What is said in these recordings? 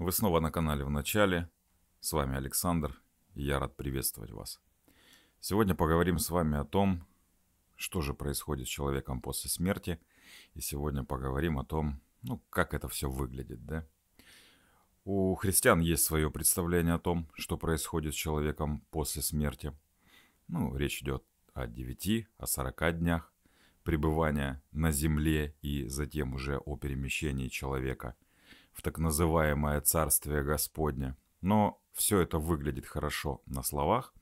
Вы снова на канале в начале. С вами Александр, и я рад приветствовать вас. Сегодня поговорим с вами о том, что же происходит с человеком после смерти, и сегодня поговорим о том, ну, как это все выглядит, да? У христиан есть свое представление о том, что происходит с человеком после смерти. Ну, речь идет о 9, о 40 днях пребывания на земле и затем уже о перемещении человека – в так называемое Царствие Господне. Но все это выглядит хорошо на словах,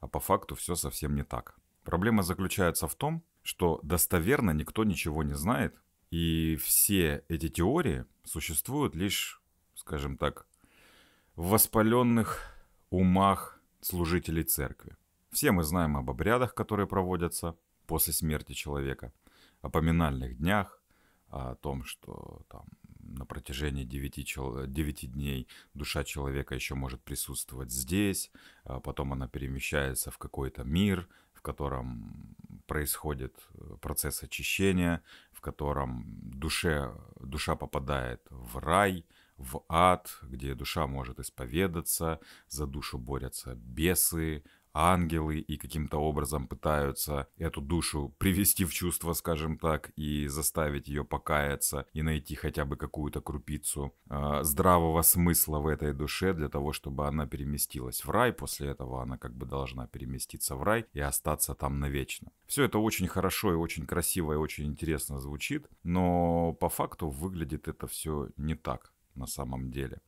а по факту все совсем не так. Проблема заключается в том, что достоверно никто ничего не знает, и все эти теории существуют лишь, скажем так, в воспаленных умах служителей церкви. Все мы знаем об обрядах, которые проводятся после смерти человека, о поминальных днях, о том, что там на протяжении 9, 9 дней душа человека еще может присутствовать здесь, а потом она перемещается в какой-то мир, в котором происходит э, процесс очищения, в котором душе, душа попадает в рай, в ад, где душа может исповедаться, за душу борются бесы, ангелы и каким-то образом пытаются эту душу привести в чувство, скажем так, и заставить ее покаяться и найти хотя бы какую-то крупицу э, здравого смысла в этой душе для того, чтобы она переместилась в рай. После этого она как бы должна переместиться в рай и остаться там навечно. Все это очень хорошо и очень красиво и очень интересно звучит, но по факту выглядит это все не так на самом деле.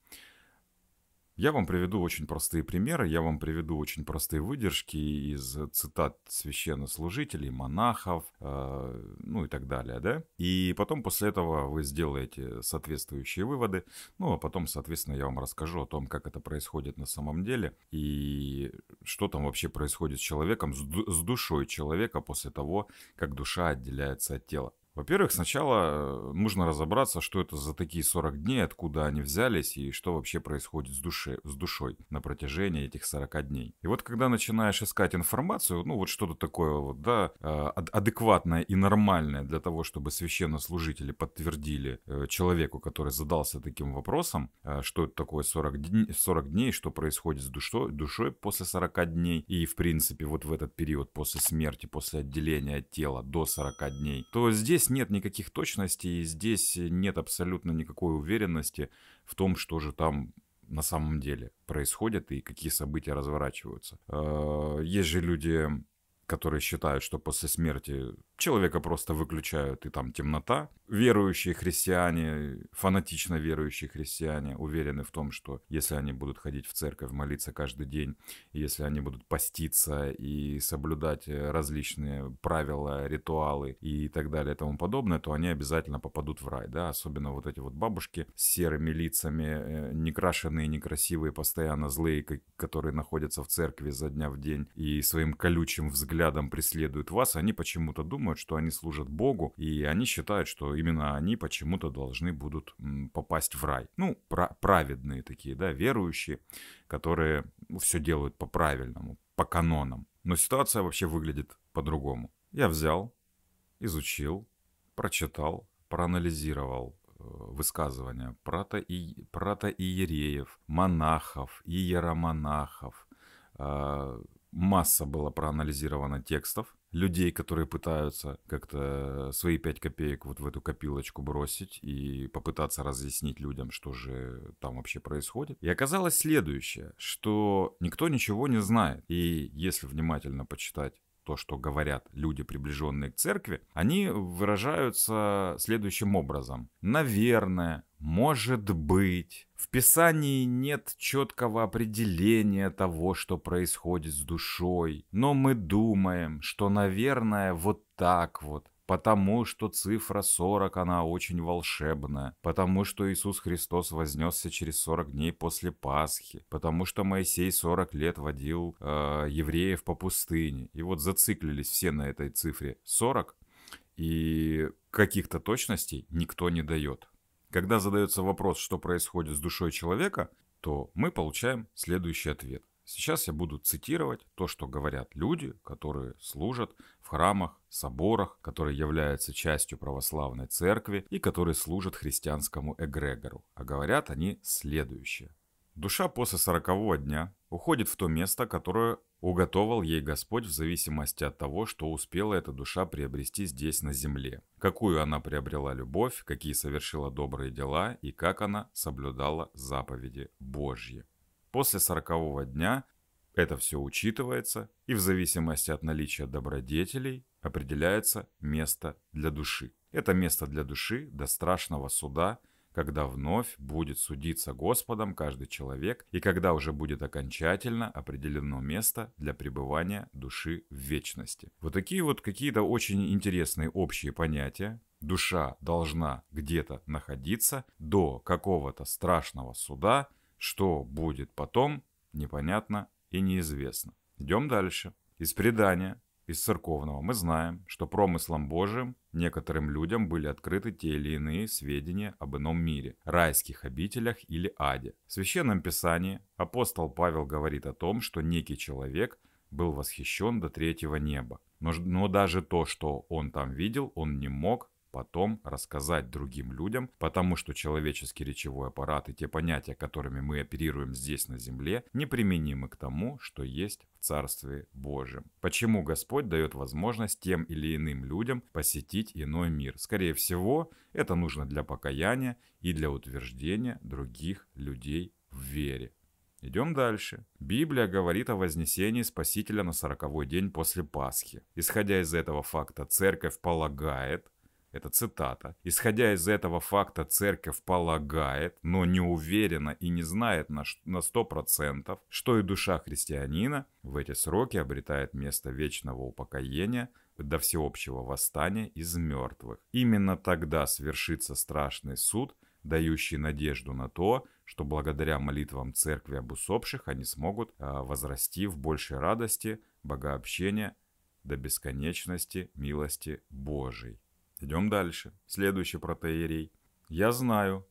Я вам приведу очень простые примеры, я вам приведу очень простые выдержки из цитат священнослужителей, монахов, э, ну и так далее, да? И потом после этого вы сделаете соответствующие выводы, ну а потом, соответственно, я вам расскажу о том, как это происходит на самом деле и что там вообще происходит с человеком, с, с душой человека после того, как душа отделяется от тела. Во-первых, сначала э, нужно разобраться, что это за такие 40 дней, откуда они взялись и что вообще происходит с, душе, с душой на протяжении этих 40 дней. И вот когда начинаешь искать информацию, ну вот что-то такое вот, да, э, адекватное и нормальное для того, чтобы священнослужители подтвердили э, человеку, который задался таким вопросом, что это такое 40 дней, 40 дней что происходит с душой, душой после 40 дней и, в принципе, вот в этот период после смерти, после отделения от тела до 40 дней, то здесь Здесь нет никаких точностей, здесь нет абсолютно никакой уверенности в том, что же там на самом деле происходит и какие события разворачиваются. Э, есть же люди, которые считают, что после смерти Человека просто выключают, и там темнота. Верующие христиане, фанатично верующие христиане, уверены в том, что если они будут ходить в церковь, молиться каждый день, если они будут поститься и соблюдать э, различные правила, ритуалы и так далее и тому подобное, то они обязательно попадут в рай, да, особенно вот эти вот бабушки с серыми лицами, э, некрашенные, некрасивые, постоянно злые, которые находятся в церкви за дня в день и своим колючим взглядом преследуют вас, они почему-то думают, думают, что они служат Богу, и они считают, что именно они почему-то должны будут попасть в рай. Ну, праведные такие, да, верующие, которые все делают по-правильному, по канонам. Но ситуация вообще выглядит по-другому. Я взял, изучил, прочитал, проанализировал э, высказывания прото и, иереев, монахов, и иеромонахов. Э, масса была проанализирована текстов, людей, которые пытаются как-то э, свои пять копеек вот в эту копилочку бросить и попытаться разъяснить людям, что же там вообще происходит. И оказалось следующее, что никто ничего не знает. И если внимательно почитать то, что говорят люди, приближенные к церкви, они выражаются следующим образом. Наверное, может быть. В Писании нет четкого определения того, что происходит с душой, но мы думаем, что, наверное, вот так вот потому что цифра 40, она очень волшебная, потому что Иисус Христос вознесся через 40 дней после Пасхи, потому что Моисей 40 лет водил э, евреев по пустыне. И вот зациклились все на этой цифре 40, и каких-то точностей никто не дает. Когда задается вопрос, что происходит с душой человека, то мы получаем следующий ответ. Сейчас я буду цитировать то, что говорят люди, которые служат в храмах, соборах, которые являются частью православной церкви и которые служат христианскому эгрегору. А говорят они следующее. Душа после сорокового дня уходит в то место, которое уготовал ей Господь в зависимости от того, что успела эта душа приобрести здесь на земле, какую она приобрела любовь, какие совершила добрые дела и как она соблюдала заповеди Божьи. После сорокового дня это все учитывается, и в зависимости от наличия добродетелей определяется место для души. Это место для души до страшного суда, когда вновь будет судиться Господом каждый человек, и когда уже будет окончательно определено место для пребывания души в вечности. Вот такие вот какие-то очень интересные общие понятия. Душа должна где-то находиться до какого-то страшного суда – что будет потом, непонятно и неизвестно. Идем дальше. Из предания, из церковного мы знаем, что промыслом Божиим некоторым людям были открыты те или иные сведения об ином мире, райских обителях или аде. В Священном Писании апостол Павел говорит о том, что некий человек был восхищен до третьего неба. Но, но даже то, что он там видел, он не мог потом рассказать другим людям, потому что человеческий речевой аппарат и те понятия, которыми мы оперируем здесь на земле, неприменимы к тому, что есть в Царстве Божьем. Почему Господь дает возможность тем или иным людям посетить иной мир? Скорее всего, это нужно для покаяния и для утверждения других людей в вере. Идем дальше. Библия говорит о вознесении Спасителя на сороковой день после Пасхи. Исходя из этого факта, церковь полагает, это цитата, исходя из этого факта церковь полагает, но не уверена и не знает на 100%, что и душа христианина в эти сроки обретает место вечного упокоения до всеобщего восстания из мертвых. Именно тогда свершится страшный суд, дающий надежду на то, что благодаря молитвам церкви об усопших они смогут а, возрасти в большей радости, богообщения до бесконечности милости Божией. Идем дальше. Следующий протеерей. Я знаю,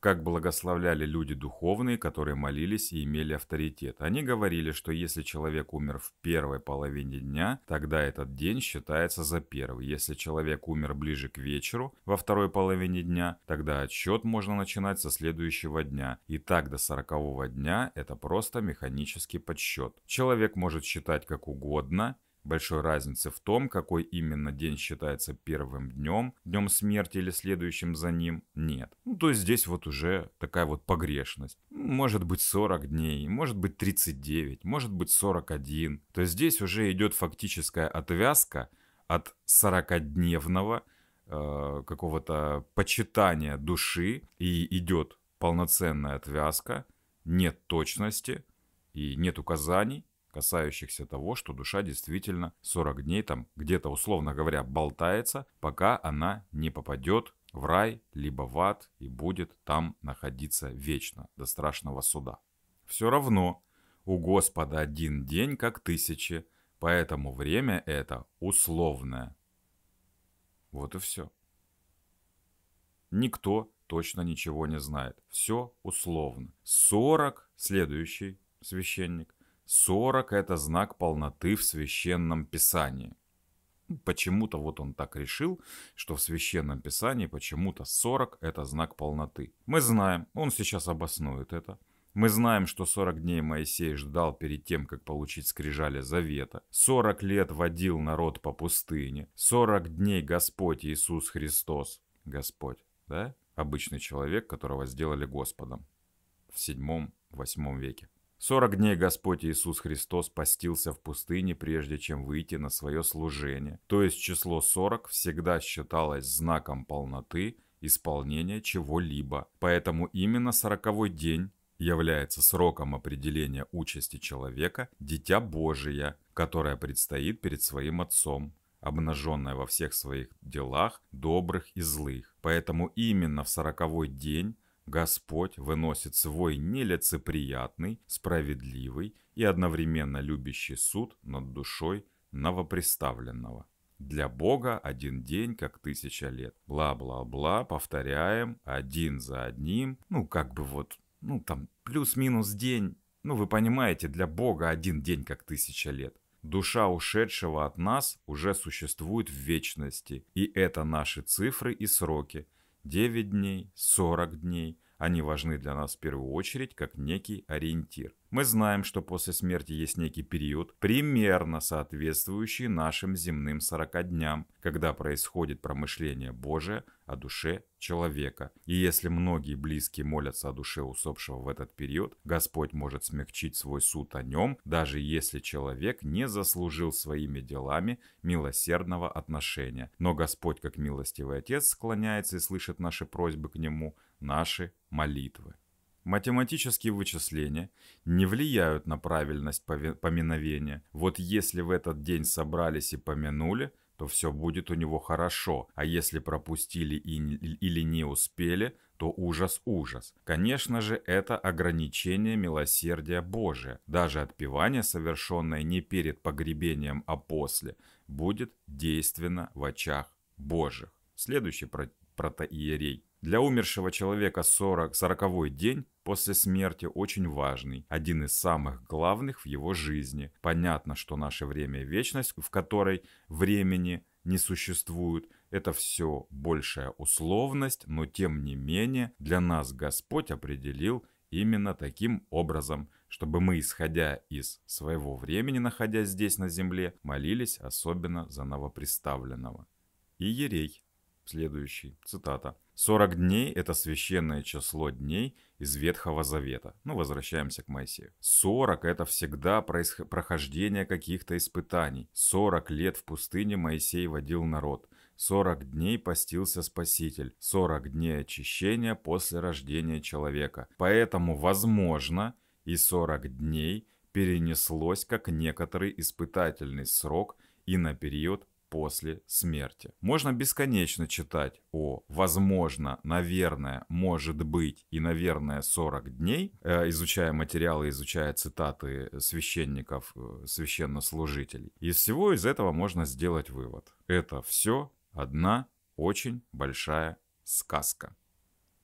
как благословляли люди духовные, которые молились и имели авторитет. Они говорили, что если человек умер в первой половине дня, тогда этот день считается за первый. Если человек умер ближе к вечеру, во второй половине дня, тогда отсчет можно начинать со следующего дня. И так до сорокового дня это просто механический подсчет. Человек может считать как угодно, Большой разницы в том, какой именно день считается первым днем, днем смерти или следующим за ним, нет. Ну, то есть здесь вот уже такая вот погрешность. Может быть 40 дней, может быть 39, может быть 41. То есть здесь уже идет фактическая отвязка от 40-дневного э, какого-то почитания души и идет полноценная отвязка, нет точности и нет указаний, касающихся того, что душа действительно 40 дней там где-то, условно говоря, болтается, пока она не попадет в рай, либо в ад и будет там находиться вечно, до страшного суда. Все равно у Господа один день, как тысячи, поэтому время это условное. Вот и все. Никто точно ничего не знает. Все условно. 40, следующий священник, 40 – это знак полноты в Священном Писании. Почему-то вот он так решил, что в Священном Писании почему-то 40 – это знак полноты. Мы знаем, он сейчас обоснует это. Мы знаем, что 40 дней Моисей ждал перед тем, как получить скрижали завета. 40 лет водил народ по пустыне. 40 дней Господь Иисус Христос. Господь, да? Обычный человек, которого сделали Господом в 7-8 веке. Сорок дней Господь Иисус Христос постился в пустыне, прежде чем выйти на свое служение. То есть число 40 всегда считалось знаком полноты исполнения чего-либо. Поэтому именно сороковой день является сроком определения участи человека, дитя Божия, которое предстоит перед своим Отцом, обнаженное во всех своих делах, добрых и злых. Поэтому именно в сороковой день Господь выносит свой нелицеприятный, справедливый и одновременно любящий суд над душой новоприставленного. Для Бога один день, как тысяча лет. Бла-бла-бла, повторяем, один за одним. Ну, как бы вот, ну там, плюс-минус день. Ну, вы понимаете, для Бога один день, как тысяча лет. Душа ушедшего от нас уже существует в вечности, и это наши цифры и сроки – 9 дней, 40 дней. Они важны для нас в первую очередь как некий ориентир. Мы знаем, что после смерти есть некий период, примерно соответствующий нашим земным 40 дням, когда происходит промышление Божие о душе человека. И если многие близкие молятся о душе усопшего в этот период, Господь может смягчить свой суд о нем, даже если человек не заслужил своими делами милосердного отношения. Но Господь, как милостивый Отец, склоняется и слышит наши просьбы к Нему, наши молитвы. Математические вычисления не влияют на правильность поминовения. Вот если в этот день собрались и помянули, то все будет у него хорошо, а если пропустили или не успели, то ужас-ужас. Конечно же, это ограничение милосердия Божия. Даже отпевание, совершенное не перед погребением, а после, будет действенно в очах Божьих. Следующий протоиерей. Для умершего человека 40, 40 день после смерти очень важный, один из самых главных в его жизни. Понятно, что наше время и вечность, в которой времени не существует, это все большая условность, но тем не менее для нас Господь определил именно таким образом, чтобы мы, исходя из своего времени, находясь здесь на земле, молились особенно за новоприставленного. Иерей. Следующий. Цитата. 40 дней – это священное число дней из Ветхого Завета. Ну, возвращаемся к Моисею. 40 – это всегда прохождение каких-то испытаний. 40 лет в пустыне Моисей водил народ. 40 дней постился Спаситель, 40 дней очищения после рождения человека. Поэтому, возможно, и 40 дней перенеслось как некоторый испытательный срок и на период после смерти. Можно бесконечно читать о «возможно», «наверное», «может быть» и «наверное 40 дней», э, изучая материалы, изучая цитаты священников, э, священнослужителей. Из всего из этого можно сделать вывод. Это все одна очень большая сказка.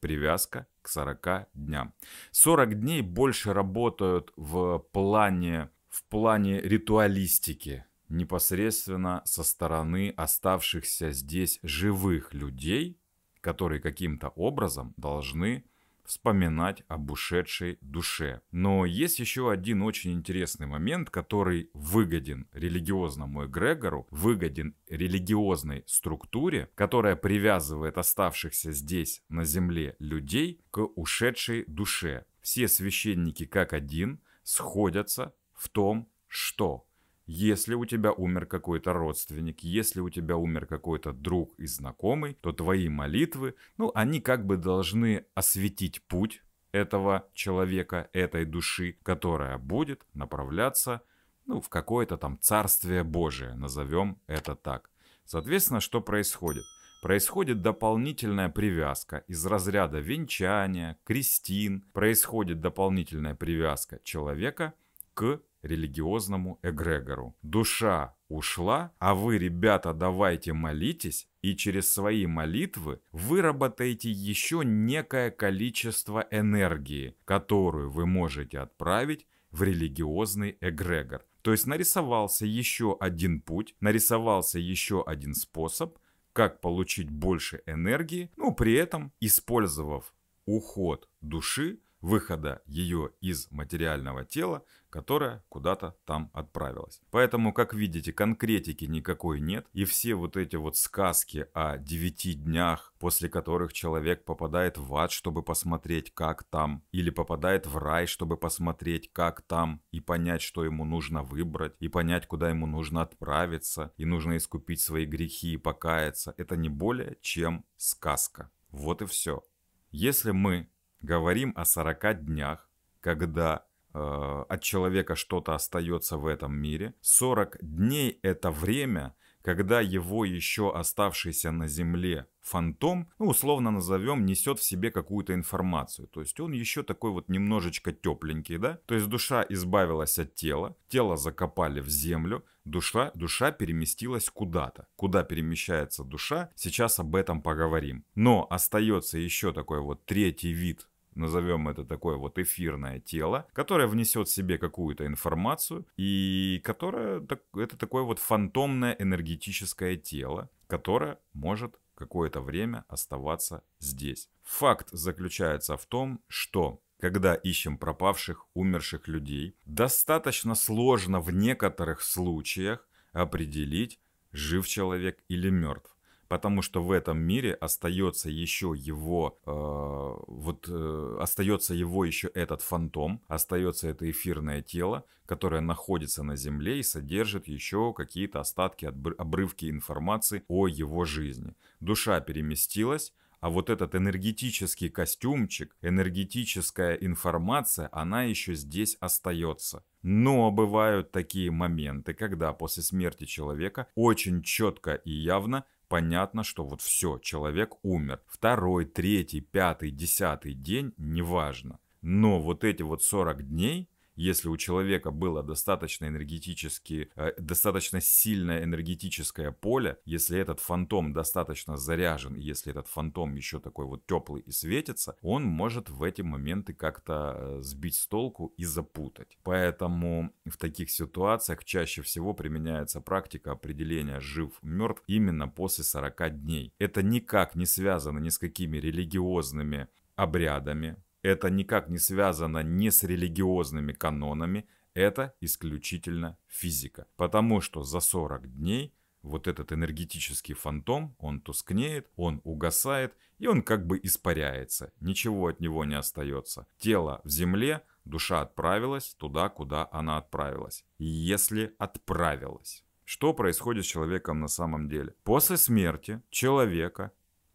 Привязка к 40 дням. 40 дней больше работают в плане, в плане ритуалистики, непосредственно со стороны оставшихся здесь живых людей, которые каким-то образом должны вспоминать об ушедшей душе. Но есть еще один очень интересный момент, который выгоден религиозному эгрегору, выгоден религиозной структуре, которая привязывает оставшихся здесь на земле людей к ушедшей душе. Все священники как один сходятся в том, что если у тебя умер какой-то родственник, если у тебя умер какой-то друг и знакомый, то твои молитвы, ну, они как бы должны осветить путь этого человека, этой души, которая будет направляться ну, в какое-то там царствие Божие, назовем это так. Соответственно, что происходит? Происходит дополнительная привязка из разряда венчания, крестин, происходит дополнительная привязка человека к религиозному эгрегору. Душа ушла, а вы, ребята, давайте молитесь, и через свои молитвы выработаете еще некое количество энергии, которую вы можете отправить в религиозный эгрегор. То есть нарисовался еще один путь, нарисовался еще один способ, как получить больше энергии, ну, при этом использовав уход души, выхода ее из материального тела которая куда-то там отправилась. Поэтому, как видите, конкретики никакой нет. И все вот эти вот сказки о девяти днях, после которых человек попадает в ад, чтобы посмотреть, как там, или попадает в рай, чтобы посмотреть, как там, и понять, что ему нужно выбрать, и понять, куда ему нужно отправиться, и нужно искупить свои грехи и покаяться, это не более чем сказка. Вот и все. Если мы говорим о 40 днях, когда Э, от человека что-то остается в этом мире. 40 дней – это время, когда его еще оставшийся на земле фантом, ну, условно назовем, несет в себе какую-то информацию. То есть он еще такой вот немножечко тепленький, да? То есть душа избавилась от тела, тело закопали в землю, душа, душа переместилась куда-то. Куда перемещается душа, сейчас об этом поговорим. Но остается еще такой вот третий вид назовем это такое вот эфирное тело, которое внесет в себе какую-то информацию и которое это такое вот фантомное энергетическое тело, которое может какое-то время оставаться здесь. Факт заключается в том, что когда ищем пропавших, умерших людей, достаточно сложно в некоторых случаях определить, жив человек или мертв потому что в этом мире остается еще его, э, вот э, остается его еще этот фантом, остается это эфирное тело, которое находится на Земле и содержит еще какие-то остатки, обрывки информации о его жизни. Душа переместилась, а вот этот энергетический костюмчик, энергетическая информация, она еще здесь остается. Но бывают такие моменты, когда после смерти человека очень четко и явно понятно, что вот все, человек умер. Второй, третий, пятый, десятый день, неважно. Но вот эти вот 40 дней, если у человека было достаточно энергетически, э, достаточно сильное энергетическое поле, если этот фантом достаточно заряжен, если этот фантом еще такой вот теплый и светится, он может в эти моменты как-то э, сбить с толку и запутать. Поэтому в таких ситуациях чаще всего применяется практика определения жив-мертв именно после 40 дней. Это никак не связано ни с какими религиозными обрядами, это никак не связано ни с религиозными канонами, это исключительно физика. Потому что за 40 дней вот этот энергетический фантом, он тускнеет, он угасает, и он как бы испаряется. Ничего от него не остается. Тело в земле, душа отправилась туда, куда она отправилась. Если отправилась. Что происходит с человеком на самом деле? После смерти человека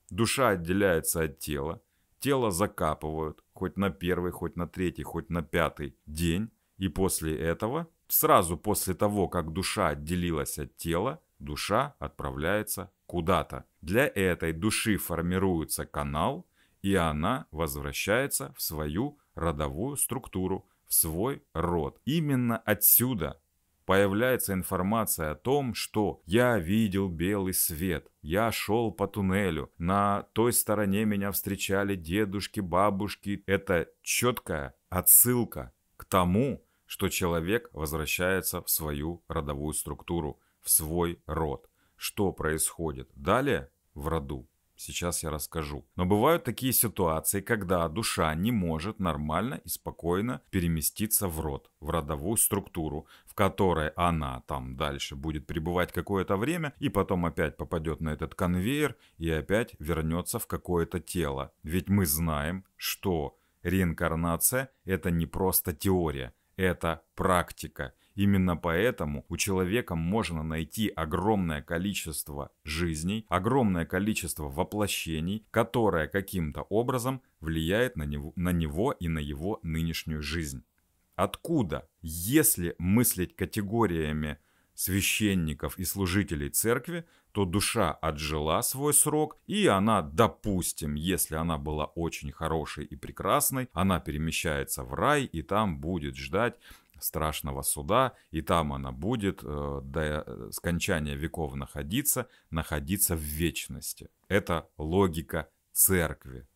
душа отделяется от тела, тело закапывают, хоть на первый, хоть на третий, хоть на пятый день. И после этого, сразу после того, как душа отделилась от тела, душа отправляется куда-то. Для этой души формируется канал, и она возвращается в свою родовую структуру, в свой род. Именно отсюда появляется информация о том, что я видел белый свет, я шел по туннелю, на той стороне меня встречали дедушки, бабушки. Это четкая отсылка к тому, что человек возвращается в свою родовую структуру, в свой род. Что происходит далее в роду? Сейчас я расскажу. Но бывают такие ситуации, когда душа не может нормально и спокойно переместиться в род, в родовую структуру, в которой она там дальше будет пребывать какое-то время и потом опять попадет на этот конвейер и опять вернется в какое-то тело. Ведь мы знаем, что реинкарнация – это не просто теория, это практика. Именно поэтому у человека можно найти огромное количество жизней, огромное количество воплощений, которое каким-то образом влияет на него, на него и на его нынешнюю жизнь. Откуда, если мыслить категориями священников и служителей церкви, то душа отжила свой срок, и она, допустим, если она была очень хорошей и прекрасной, она перемещается в рай и там будет ждать страшного суда, и там она будет э, до э, скончания веков находиться, находиться в вечности. Это логика церкви.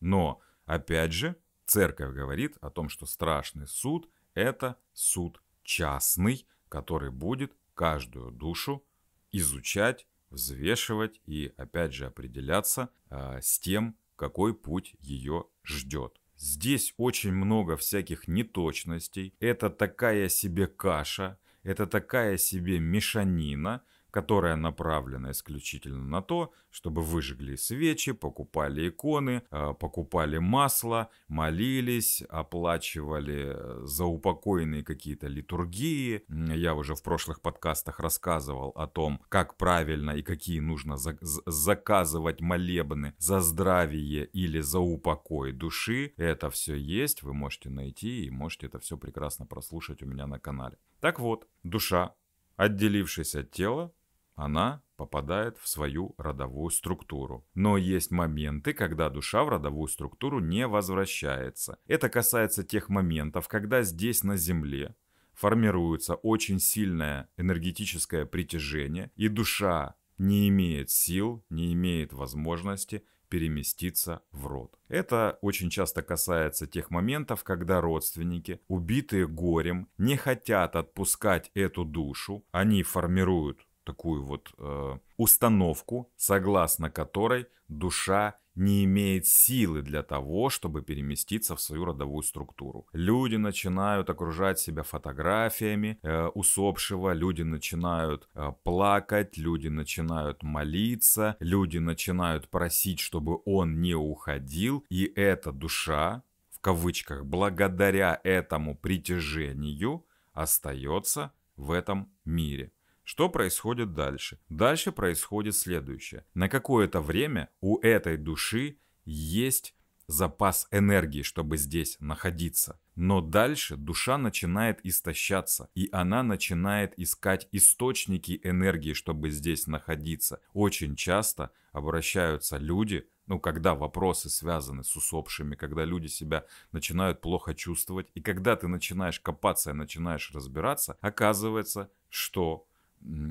Но, опять же, церковь говорит о том, что страшный суд – это суд частный, который будет каждую душу изучать, взвешивать и, опять же, определяться э, с тем, какой путь ее ждет. Здесь очень много всяких неточностей. Это такая себе каша, это такая себе мешанина, которая направлена исключительно на то, чтобы выжигли свечи, покупали иконы, э, покупали масло, молились, оплачивали э, заупокойные какие-то литургии. Я уже в прошлых подкастах рассказывал о том, как правильно и какие нужно за заказывать молебны за здравие или за упокой души. Это все есть, вы можете найти и можете это все прекрасно прослушать у меня на канале. Так вот, душа отделившись от тела, она попадает в свою родовую структуру. Но есть моменты, когда душа в родовую структуру не возвращается. Это касается тех моментов, когда здесь на Земле формируется очень сильное энергетическое притяжение, и душа не имеет сил, не имеет возможности переместиться в род. Это очень часто касается тех моментов, когда родственники, убитые горем, не хотят отпускать эту душу, они формируют такую вот э, установку, согласно которой душа не имеет силы для того, чтобы переместиться в свою родовую структуру. Люди начинают окружать себя фотографиями э, усопшего, люди начинают э, плакать, люди начинают молиться, люди начинают просить, чтобы он не уходил, и эта душа, в кавычках, благодаря этому притяжению остается в этом мире. Что происходит дальше? Дальше происходит следующее. На какое-то время у этой души есть запас энергии, чтобы здесь находиться. Но дальше душа начинает истощаться, и она начинает искать источники энергии, чтобы здесь находиться. Очень часто обращаются люди, ну, когда вопросы связаны с усопшими, когда люди себя начинают плохо чувствовать, и когда ты начинаешь копаться и начинаешь разбираться, оказывается, что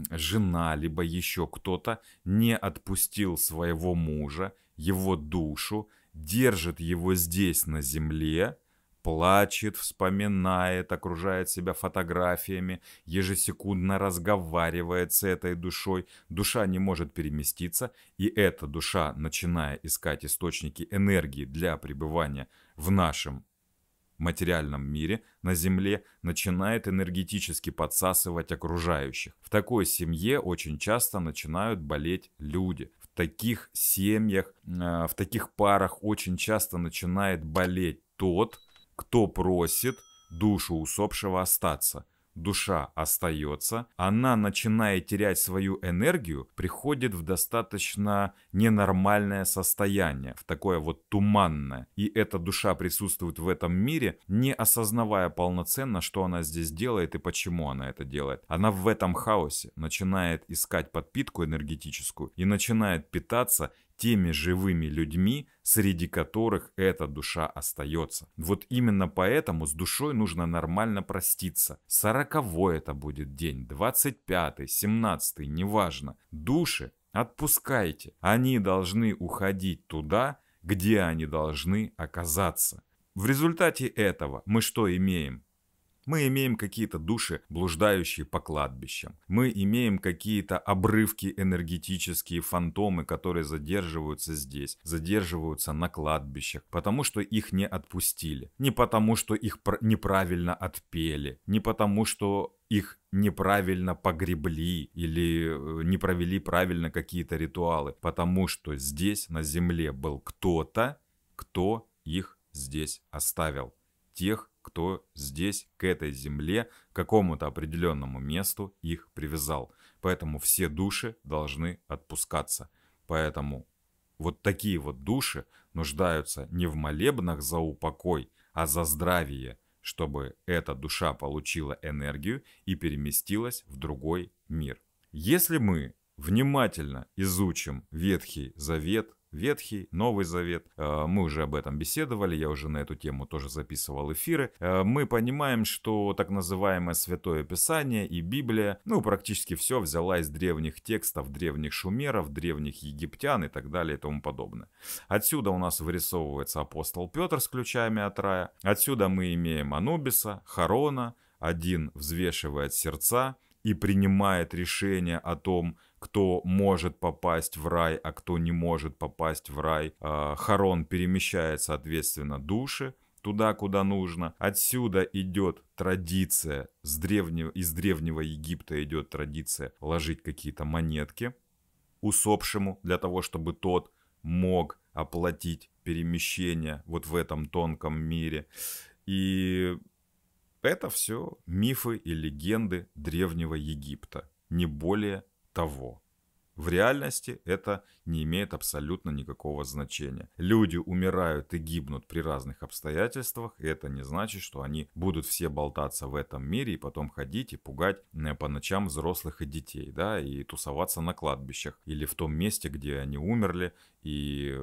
жена, либо еще кто-то не отпустил своего мужа, его душу, держит его здесь на земле, плачет, вспоминает, окружает себя фотографиями, ежесекундно разговаривает с этой душой. Душа не может переместиться, и эта душа, начиная искать источники энергии для пребывания в нашем материальном мире, на Земле, начинает энергетически подсасывать окружающих. В такой семье очень часто начинают болеть люди. В таких семьях, э, в таких парах очень часто начинает болеть тот, кто просит душу усопшего остаться – душа остается, она начинает терять свою энергию, приходит в достаточно ненормальное состояние, в такое вот туманное. И эта душа присутствует в этом мире, не осознавая полноценно, что она здесь делает и почему она это делает. Она в этом хаосе начинает искать подпитку энергетическую и начинает питаться теми живыми людьми, среди которых эта душа остается. Вот именно поэтому с душой нужно нормально проститься. Сороковой это будет день, двадцать пятый, семнадцатый, неважно. Души отпускайте. Они должны уходить туда, где они должны оказаться. В результате этого мы что имеем? Мы имеем какие-то души, блуждающие по кладбищам. Мы имеем какие-то обрывки энергетические, фантомы, которые задерживаются здесь, задерживаются на кладбищах, потому что их не отпустили. Не потому, что их неправильно отпели, не потому, что их неправильно погребли или э, не провели правильно какие-то ритуалы, потому что здесь на земле был кто-то, кто их здесь оставил. Тех, кто здесь, к этой земле, к какому-то определенному месту их привязал. Поэтому все души должны отпускаться. Поэтому вот такие вот души нуждаются не в молебнах за упокой, а за здравие, чтобы эта душа получила энергию и переместилась в другой мир. Если мы внимательно изучим Ветхий Завет, Ветхий, Новый Завет. Э, мы уже об этом беседовали, я уже на эту тему тоже записывал эфиры. Э, мы понимаем, что так называемое Святое Писание и Библия, ну, практически все взяла из древних текстов, древних шумеров, древних египтян и так далее и тому подобное. Отсюда у нас вырисовывается апостол Петр с ключами от рая. Отсюда мы имеем Анубиса, Харона, один взвешивает сердца, и принимает решение о том, кто может попасть в рай, а кто не может попасть в рай. А, Харон перемещает, соответственно, души туда, куда нужно. Отсюда идет традиция, с древнего, из древнего Египта идет традиция ложить какие-то монетки усопшему для того, чтобы тот мог оплатить перемещение вот в этом тонком мире. И это все мифы и легенды древнего Египта, не более того. В реальности это не имеет абсолютно никакого значения. Люди умирают и гибнут при разных обстоятельствах, и это не значит, что они будут все болтаться в этом мире и потом ходить и пугать э, по ночам взрослых и детей, да, и тусоваться на кладбищах или в том месте, где они умерли, и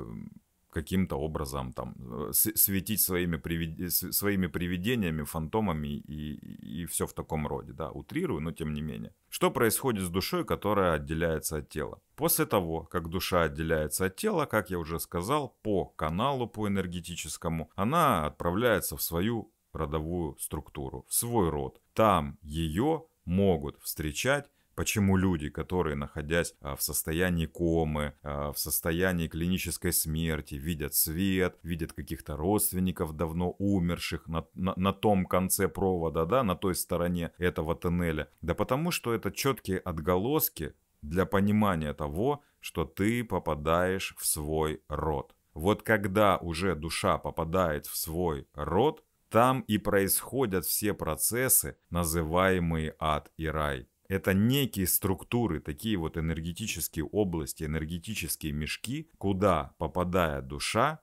каким-то образом там э, светить своими, привид... своими привидениями, фантомами и, и все в таком роде, да, утрирую, но тем не менее. Что происходит с душой, которая отделяется от тела? После того, как душа отделяется от тела, как я уже сказал, по каналу, по энергетическому, она отправляется в свою родовую структуру, в свой род. Там ее могут встречать Почему люди, которые, находясь а, в состоянии комы, а, в состоянии клинической смерти, видят свет, видят каких-то родственников давно умерших на, на, на том конце провода, да, на той стороне этого тоннеля? Да потому что это четкие отголоски для понимания того, что ты попадаешь в свой род. Вот когда уже душа попадает в свой род, там и происходят все процессы, называемые ад и рай. Это некие структуры, такие вот энергетические области, энергетические мешки, куда, попадая душа,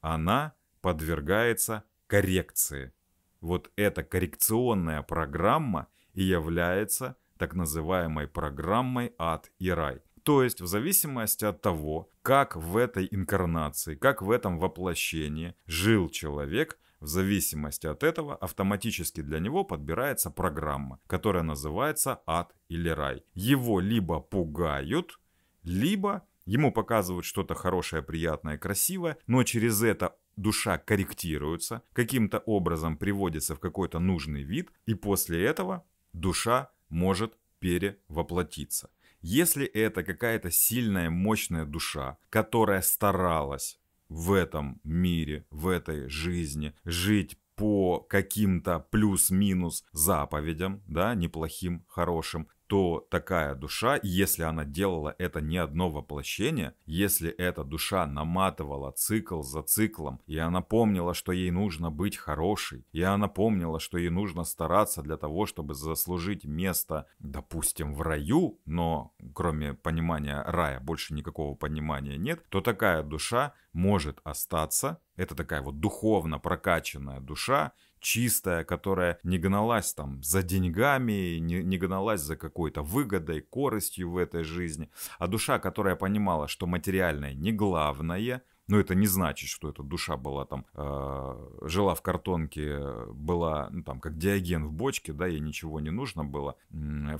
она подвергается коррекции. Вот эта коррекционная программа и является так называемой программой «Ад и рай». То есть в зависимости от того, как в этой инкарнации, как в этом воплощении жил человек, в зависимости от этого автоматически для него подбирается программа, которая называется «Ад» или «Рай». Его либо пугают, либо ему показывают что-то хорошее, приятное, красивое, но через это душа корректируется, каким-то образом приводится в какой-то нужный вид, и после этого душа может перевоплотиться. Если это какая-то сильная, мощная душа, которая старалась в этом мире, в этой жизни, жить по каким-то плюс-минус заповедям, да, неплохим, хорошим, что такая душа, если она делала это не одно воплощение, если эта душа наматывала цикл за циклом, и она помнила, что ей нужно быть хорошей, и она помнила, что ей нужно стараться для того, чтобы заслужить место, допустим, в раю, но кроме понимания рая больше никакого понимания нет, то такая душа может остаться, это такая вот духовно прокачанная душа, чистая, которая не гналась там за деньгами, не, не гналась за какой-то выгодой, коростью в этой жизни, а душа, которая понимала, что материальное не главное, но ну, это не значит, что эта душа была там, э, жила в картонке, была ну, там как диаген в бочке, да, ей ничего не нужно было.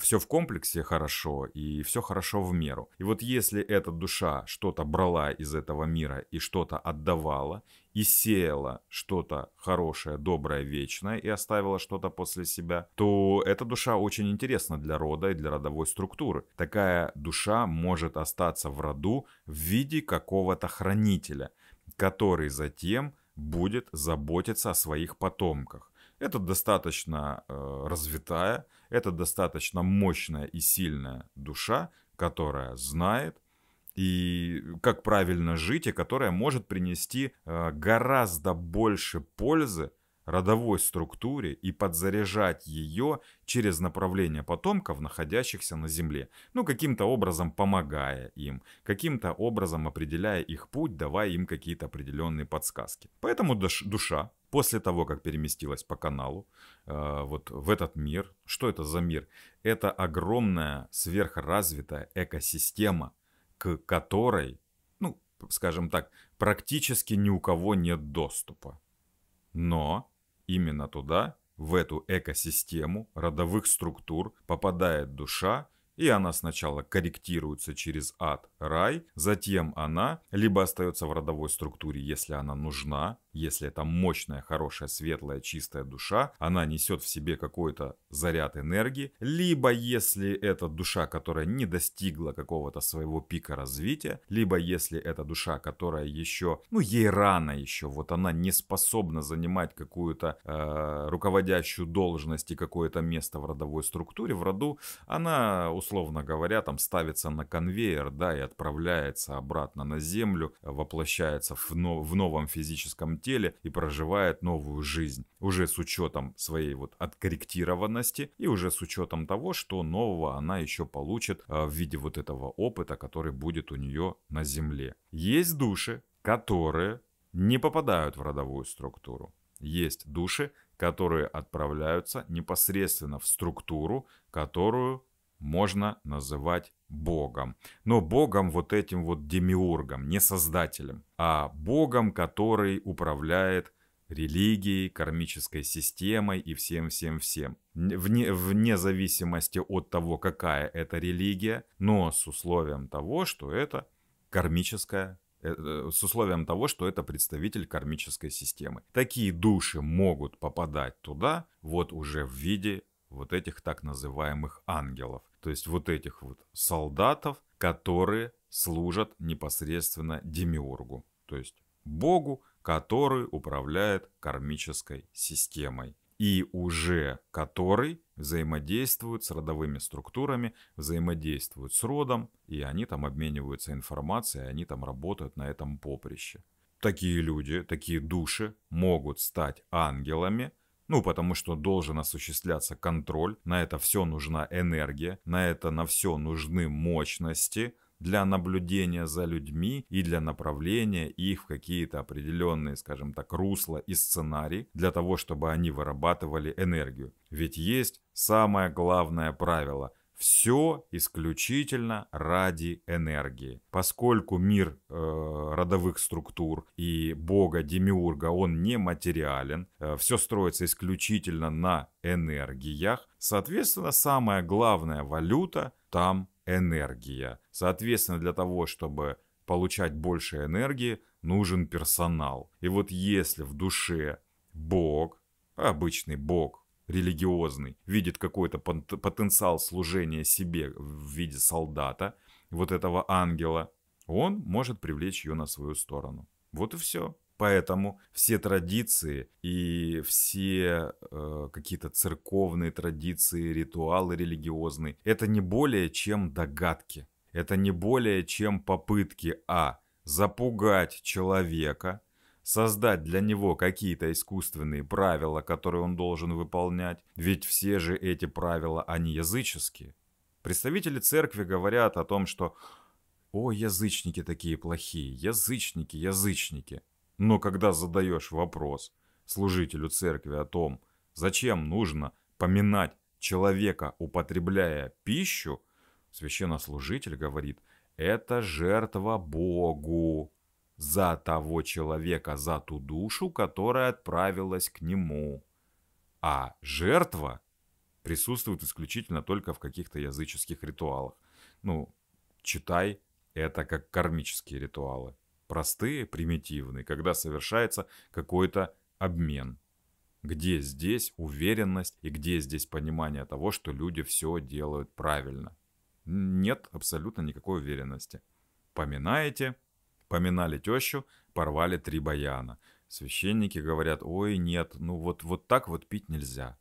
Все в комплексе хорошо и все хорошо в меру. И вот если эта душа что-то брала из этого мира и что-то отдавала, и сеяла что-то хорошее, доброе, вечное и оставила что-то после себя, то эта душа очень интересна для рода и для родовой структуры. Такая душа может остаться в роду в виде какого-то хранителя, который затем будет заботиться о своих потомках. Это достаточно э, развитая, это достаточно мощная и сильная душа, которая знает, и как правильно жить, и которая может принести э, гораздо больше пользы родовой структуре и подзаряжать ее через направление потомков, находящихся на Земле. Ну, каким-то образом помогая им, каким-то образом определяя их путь, давая им какие-то определенные подсказки. Поэтому душа после того, как переместилась по каналу э, вот в этот мир, что это за мир? Это огромная сверхразвитая экосистема, к которой, ну, скажем так, практически ни у кого нет доступа. Но именно туда, в эту экосистему родовых структур, попадает душа, и она сначала корректируется через ад-рай, затем она либо остается в родовой структуре, если она нужна, если это мощная, хорошая, светлая, чистая душа, она несет в себе какой-то заряд энергии. Либо если это душа, которая не достигла какого-то своего пика развития, либо если это душа, которая еще, ну ей рано еще, вот она не способна занимать какую-то э, руководящую должность и какое-то место в родовой структуре, в роду, она, условно говоря, там ставится на конвейер, да, и отправляется обратно на землю, воплощается в, нов в новом физическом теле и проживает новую жизнь. Уже с учетом своей вот откорректированности и уже с учетом того, что нового она еще получит а, в виде вот этого опыта, который будет у нее на Земле. Есть души, которые не попадают в родовую структуру. Есть души, которые отправляются непосредственно в структуру, которую можно называть Богом. Но Богом вот этим вот демиургом, не создателем, а Богом, который управляет религией, кармической системой и всем-всем-всем. Вне, вне зависимости от того, какая это религия, но с условием того, что это кармическая э, э, с условием того, что это представитель кармической системы. Такие души могут попадать туда вот уже в виде вот этих так называемых ангелов то есть вот этих вот солдатов, которые служат непосредственно Демиургу, то есть Богу, который управляет кармической системой и уже который взаимодействует с родовыми структурами, взаимодействует с родом, и они там обмениваются информацией, они там работают на этом поприще. Такие люди, такие души могут стать ангелами – ну, потому что должен осуществляться контроль, на это все нужна энергия, на это на все нужны мощности для наблюдения за людьми и для направления их в какие-то определенные, скажем так, русла и сценарий, для того, чтобы они вырабатывали энергию. Ведь есть самое главное правило – все исключительно ради энергии. Поскольку мир э, родовых структур и бога Демиурга, он не материален, э, все строится исключительно на энергиях, соответственно, самая главная валюта там энергия. Соответственно, для того, чтобы получать больше энергии, нужен персонал. И вот если в душе бог, обычный бог, религиозный, видит какой-то потенциал служения себе в виде солдата, вот этого ангела, он может привлечь ее на свою сторону. Вот и все. Поэтому все традиции и все э, какие-то церковные традиции, ритуалы религиозные, это не более чем догадки. Это не более чем попытки А запугать человека, создать для него какие-то искусственные правила, которые он должен выполнять, ведь все же эти правила, они языческие. Представители церкви говорят о том, что «О, язычники такие плохие, язычники, язычники». Но когда задаешь вопрос служителю церкви о том, зачем нужно поминать человека, употребляя пищу, священнослужитель говорит, это жертва Богу за того человека, за ту душу, которая отправилась к нему. А жертва присутствует исключительно только в каких-то языческих ритуалах. Ну, читай, это как кармические ритуалы. Простые, примитивные, когда совершается какой-то обмен. Где здесь уверенность и где здесь понимание того, что люди все делают правильно? Нет абсолютно никакой уверенности. Поминаете – Поминали тещу, порвали три баяна. Священники говорят, ой, нет, ну вот, вот так вот пить нельзя.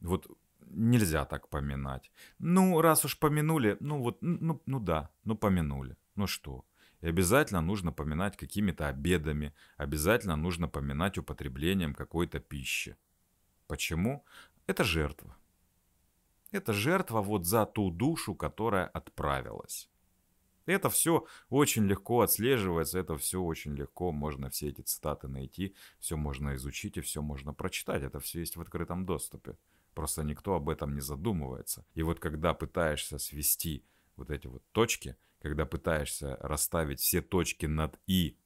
Вот нельзя так поминать. Ну, раз уж помянули, ну вот, ну, ну да, ну помянули. Ну что? И обязательно нужно поминать какими-то обедами, обязательно нужно поминать употреблением какой-то пищи. Почему? Это жертва. Это жертва вот за ту душу, которая отправилась. Это все очень легко отслеживается, это все очень легко, можно все эти цитаты найти, все можно изучить и все можно прочитать, это все есть в открытом доступе. Просто никто об этом не задумывается. И вот когда пытаешься свести вот эти вот точки, когда пытаешься расставить все точки над «и»,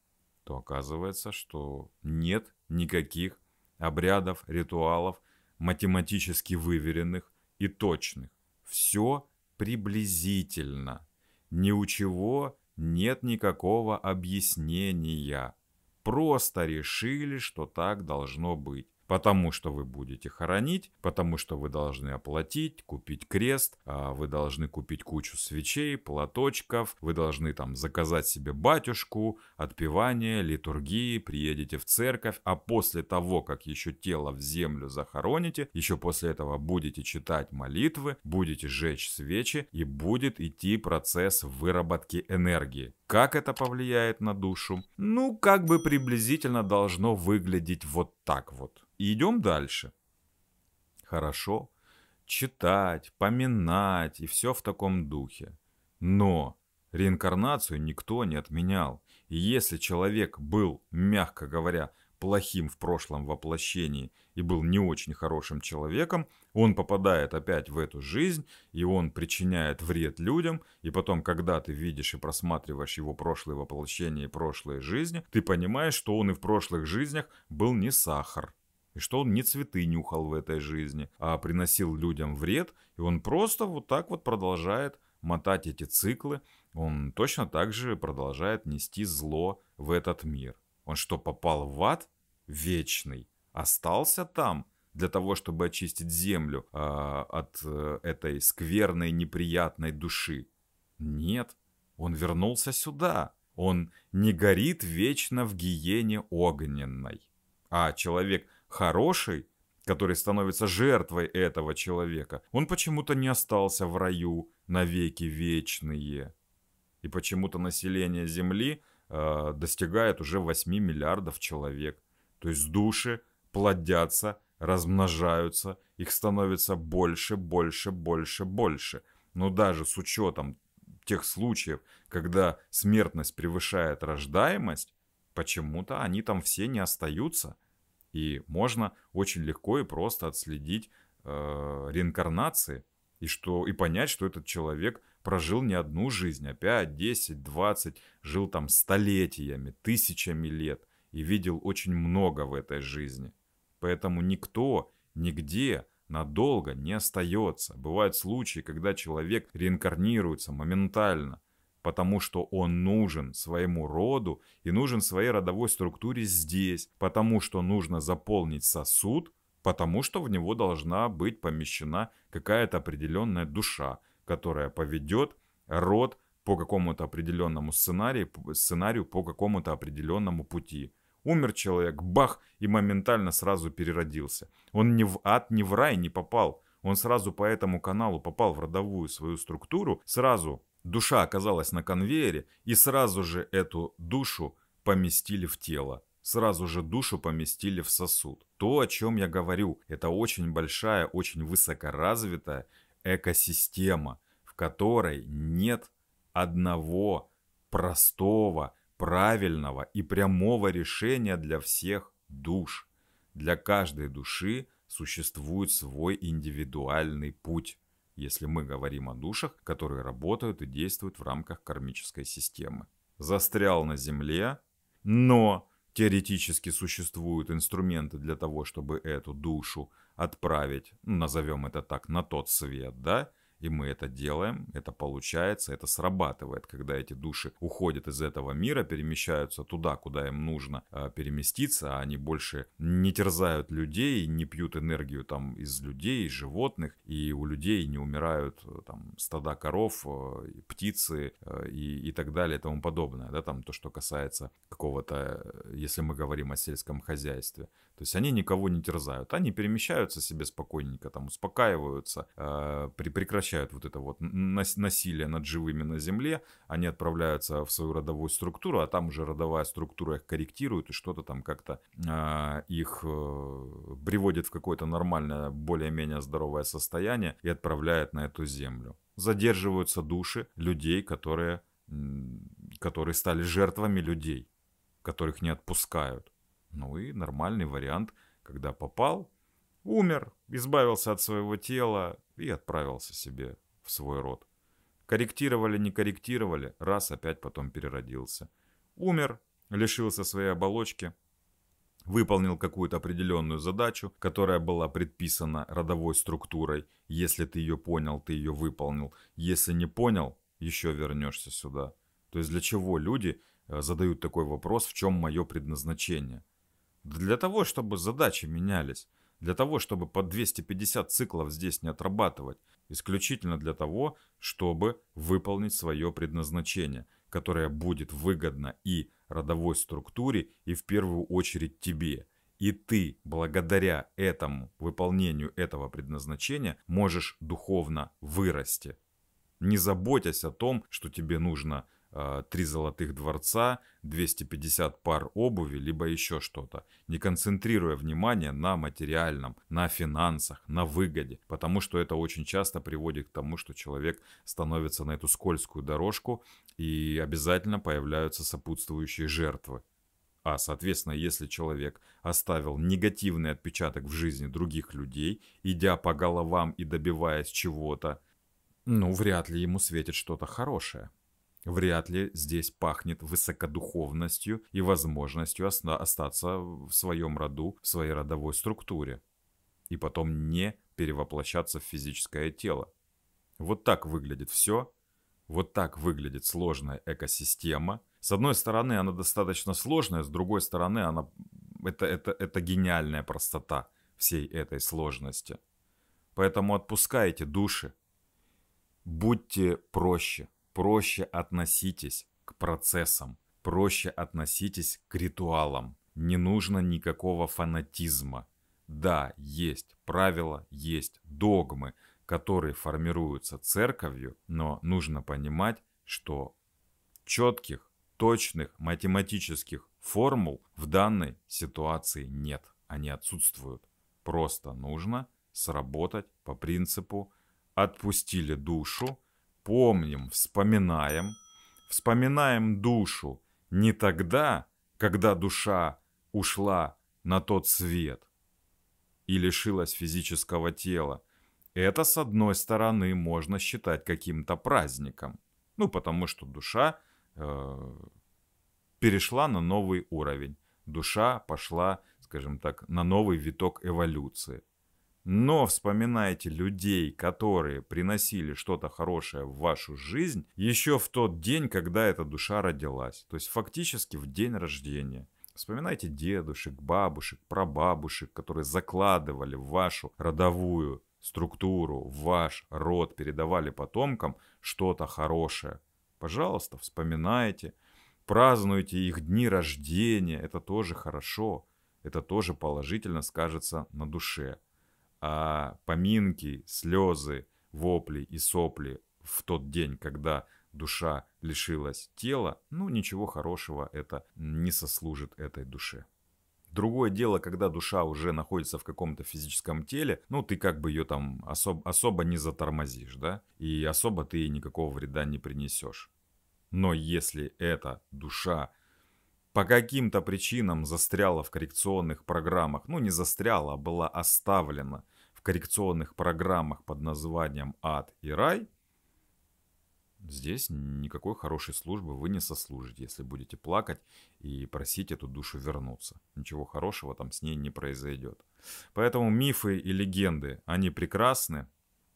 то оказывается, что нет никаких обрядов, ритуалов, математически выверенных и точных. Все приблизительно – ни у чего нет никакого объяснения. Просто решили, что так должно быть потому что вы будете хоронить, потому что вы должны оплатить, купить крест, а, вы должны купить кучу свечей, платочков, вы должны там заказать себе батюшку, отпевание, литургии, приедете в церковь, а после того, как еще тело в землю захороните, еще после этого будете читать молитвы, будете жечь свечи и будет идти процесс выработки энергии. Как это повлияет на душу? Ну, как бы приблизительно должно выглядеть вот так вот. И идем дальше. Хорошо. Читать, поминать и все в таком духе. Но реинкарнацию никто не отменял. И если человек был, мягко говоря, плохим в прошлом воплощении и был не очень хорошим человеком, он попадает опять в эту жизнь, и он причиняет вред людям, и потом, когда ты видишь и просматриваешь его прошлые воплощения и прошлые жизни, ты понимаешь, что он и в прошлых жизнях был не сахар, и что он не цветы нюхал в этой жизни, а приносил людям вред, и он просто вот так вот продолжает мотать эти циклы, он точно так же продолжает нести зло в этот мир. Он что, попал в ад? Вечный. Остался там для того, чтобы очистить землю э, от э, этой скверной, неприятной души? Нет, он вернулся сюда. Он не горит вечно в гиене огненной. А человек хороший, который становится жертвой этого человека, он почему-то не остался в раю навеки вечные. И почему-то население Земли Э, достигает уже 8 миллиардов человек. То есть души плодятся, размножаются, их становится больше, больше, больше, больше. Но даже с учетом тех случаев, когда смертность превышает рождаемость, почему-то они там все не остаются. И можно очень легко и просто отследить э, реинкарнации и что и понять, что этот человек прожил не одну жизнь, а 5, 10, 20, жил там столетиями, тысячами лет и видел очень много в этой жизни. Поэтому никто, нигде надолго не остается. Бывают случаи, когда человек реинкарнируется моментально, потому что он нужен своему роду и нужен своей родовой структуре здесь, потому что нужно заполнить сосуд, потому что в него должна быть помещена какая-то определенная душа – которая поведет род по какому-то определенному сценарию, сценарию по какому-то определенному пути. Умер человек, бах, и моментально сразу переродился. Он ни в ад, ни в рай не попал. Он сразу по этому каналу попал в родовую свою структуру, сразу душа оказалась на конвейере, и сразу же эту душу поместили в тело. Сразу же душу поместили в сосуд. То, о чем я говорю, это очень большая, очень высокоразвитая, экосистема, в которой нет одного простого, правильного и прямого решения для всех душ. Для каждой души существует свой индивидуальный путь, если мы говорим о душах, которые работают и действуют в рамках кармической системы. Застрял на Земле, но Теоретически существуют инструменты для того, чтобы эту душу отправить, назовем это так, на тот свет, да? И мы это делаем, это получается, это срабатывает, когда эти души уходят из этого мира, перемещаются туда, куда им нужно э, переместиться, а они больше не терзают людей, не пьют энергию там из людей, из животных, и у людей не умирают э, там стада коров, э, птицы и, и так далее и тому подобное, да, там то, что касается какого-то, если мы говорим о сельском хозяйстве. То есть они никого не терзают. Они перемещаются себе спокойненько, там успокаиваются, э, прекращают вот это вот насилие над живыми на земле. Они отправляются в свою родовую структуру, а там уже родовая структура их корректирует и что-то там как-то э, их э, приводит в какое-то нормальное, более-менее здоровое состояние и отправляет на эту землю. Задерживаются души людей, которые, которые стали жертвами людей, которых не отпускают. Ну и нормальный вариант, когда попал, умер, избавился от своего тела и отправился себе в свой род. Корректировали, не корректировали, раз опять потом переродился. Умер, лишился своей оболочки, выполнил какую-то определенную задачу, которая была предписана родовой структурой. Если ты ее понял, ты ее выполнил. Если не понял, еще вернешься сюда. То есть для чего люди э, задают такой вопрос, в чем мое предназначение? Для того, чтобы задачи менялись. Для того, чтобы по 250 циклов здесь не отрабатывать. Исключительно для того, чтобы выполнить свое предназначение, которое будет выгодно и родовой структуре, и в первую очередь тебе. И ты, благодаря этому выполнению этого предназначения, можешь духовно вырасти. Не заботясь о том, что тебе нужно – Э, три золотых дворца, 250 пар обуви, либо еще что-то, не концентрируя внимание на материальном, на финансах, на выгоде, потому что это очень часто приводит к тому, что человек становится на эту скользкую дорожку и обязательно появляются сопутствующие жертвы. А, соответственно, если человек оставил негативный отпечаток в жизни других людей, идя по головам и добиваясь чего-то, ну, вряд ли ему светит что-то хорошее. Вряд ли здесь пахнет высокодуховностью и возможностью остаться в своем роду, в своей родовой структуре. И потом не перевоплощаться в физическое тело. Вот так выглядит все. Вот так выглядит сложная экосистема. С одной стороны, она достаточно сложная, с другой стороны, она... это, это, это гениальная простота всей этой сложности. Поэтому отпускайте души. Будьте проще проще относитесь к процессам, проще относитесь к ритуалам. Не нужно никакого фанатизма. Да, есть правила, есть догмы, которые формируются церковью, но нужно понимать, что четких, точных математических формул в данной ситуации нет. Они отсутствуют. Просто нужно сработать по принципу «отпустили душу», помним, вспоминаем, вспоминаем душу не тогда, когда душа ушла на тот свет и лишилась физического тела. Это, с одной стороны, можно считать каким-то праздником. Ну, потому что душа э, перешла на новый уровень. Душа пошла, скажем так, на новый виток эволюции. Но вспоминайте людей, которые приносили что-то хорошее в вашу жизнь еще в тот день, когда эта душа родилась. То есть фактически в день рождения. Вспоминайте дедушек, бабушек, прабабушек, которые закладывали в вашу родовую структуру, в ваш род, передавали потомкам что-то хорошее. Пожалуйста, вспоминайте, празднуйте их дни рождения, это тоже хорошо, это тоже положительно скажется на душе а поминки, слезы, вопли и сопли в тот день, когда душа лишилась тела, ну ничего хорошего это не сослужит этой душе. Другое дело, когда душа уже находится в каком-то физическом теле, ну ты как бы ее там особ особо не затормозишь, да, и особо ты ей никакого вреда не принесешь. Но если эта душа по каким-то причинам застряла в коррекционных программах, ну не застряла, а была оставлена в коррекционных программах под названием «Ад и рай», здесь никакой хорошей службы вы не сослужите, если будете плакать и просить эту душу вернуться. Ничего хорошего там с ней не произойдет. Поэтому мифы и легенды, они прекрасны.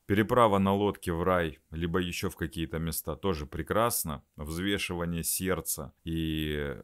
Переправа на лодке в рай, либо еще в какие-то места тоже прекрасно. Взвешивание сердца и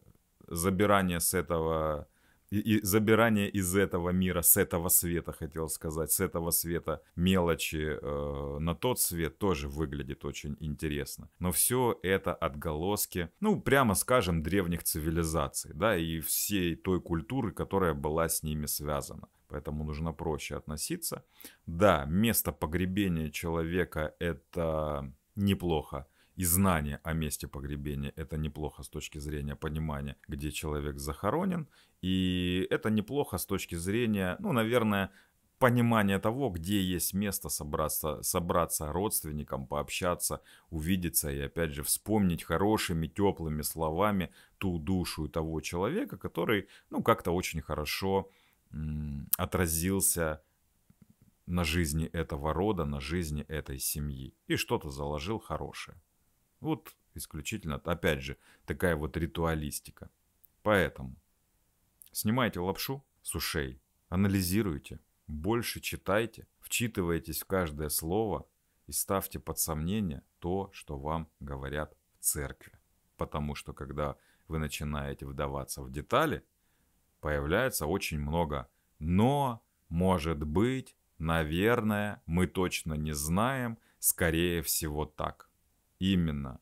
забирание с этого и, и забирание из этого мира, с этого света, хотел сказать, с этого света мелочи э, на тот свет тоже выглядит очень интересно. Но все это отголоски, ну, прямо скажем, древних цивилизаций, да, и всей той культуры, которая была с ними связана. Поэтому нужно проще относиться. Да, место погребения человека это неплохо. И знание о месте погребения – это неплохо с точки зрения понимания, где человек захоронен. И это неплохо с точки зрения, ну, наверное, понимания того, где есть место собраться, собраться родственникам, пообщаться, увидеться и опять же вспомнить хорошими, теплыми словами ту душу того человека, который, ну, как-то очень хорошо м- отразился на жизни этого рода, на жизни этой семьи и что-то заложил хорошее. Вот исключительно, опять же, такая вот ритуалистика. Поэтому снимайте лапшу с ушей, анализируйте, больше читайте, вчитывайтесь в каждое слово и ставьте под сомнение то, что вам говорят в церкви. Потому что когда вы начинаете вдаваться в детали, появляется очень много «но», «может быть», «наверное», «мы точно не знаем», «скорее всего так» именно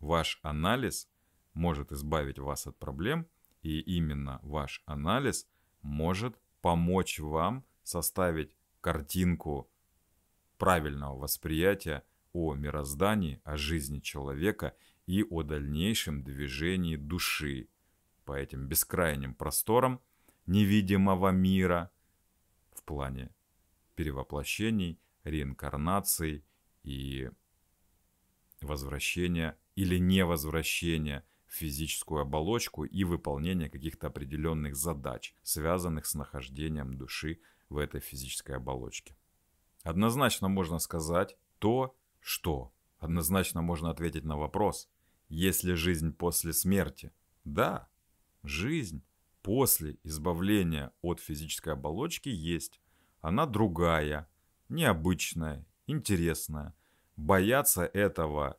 ваш анализ может избавить вас от проблем, и именно ваш анализ может помочь вам составить картинку правильного восприятия о мироздании, о жизни человека и о дальнейшем движении души по этим бескрайним просторам невидимого мира в плане перевоплощений, реинкарнаций и возвращения или невозвращения в физическую оболочку и выполнения каких-то определенных задач, связанных с нахождением души в этой физической оболочке. Однозначно можно сказать то, что. Однозначно можно ответить на вопрос, есть ли жизнь после смерти? Да, жизнь после избавления от физической оболочки есть. Она другая, необычная, интересная. Бояться этого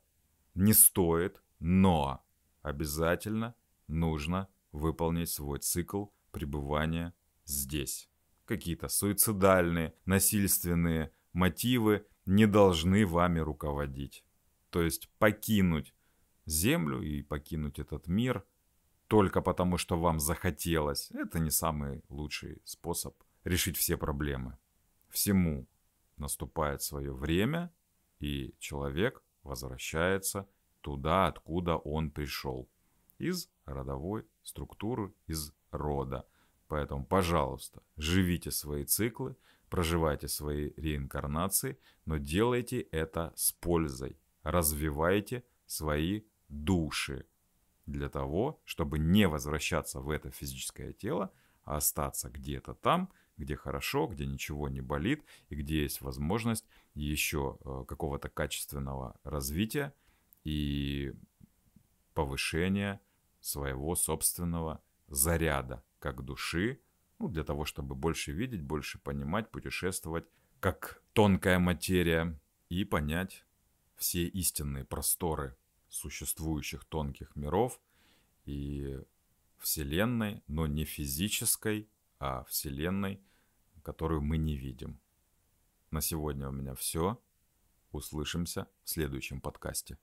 не стоит, но обязательно нужно выполнить свой цикл пребывания здесь. Какие-то суицидальные, насильственные мотивы не должны вами руководить. То есть покинуть Землю и покинуть этот мир только потому, что вам захотелось, это не самый лучший способ решить все проблемы. Всему наступает свое время – и человек возвращается туда, откуда он пришел, из родовой структуры, из рода. Поэтому, пожалуйста, живите свои циклы, проживайте свои реинкарнации, но делайте это с пользой. Развивайте свои души для того, чтобы не возвращаться в это физическое тело, а остаться где-то там – где хорошо, где ничего не болит и где есть возможность еще э, какого-то качественного развития и повышения своего собственного заряда, как души, ну, для того, чтобы больше видеть, больше понимать, путешествовать, как тонкая материя, и понять все истинные просторы существующих тонких миров и Вселенной, но не физической, а Вселенной, которую мы не видим. На сегодня у меня все. Услышимся в следующем подкасте.